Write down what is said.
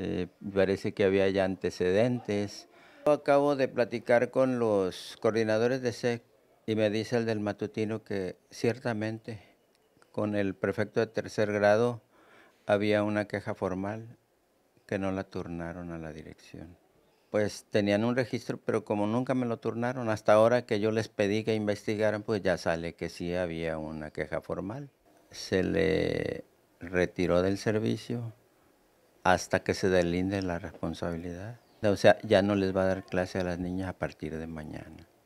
Eh, parece que había ya antecedentes. acabo de platicar con los coordinadores de SEC y me dice el del matutino que ciertamente con el prefecto de tercer grado había una queja formal que no la turnaron a la dirección. Pues tenían un registro, pero como nunca me lo turnaron, hasta ahora que yo les pedí que investigaran, pues ya sale que sí había una queja formal. Se le retiró del servicio hasta que se deslinde la responsabilidad. O sea, ya no les va a dar clase a las niñas a partir de mañana.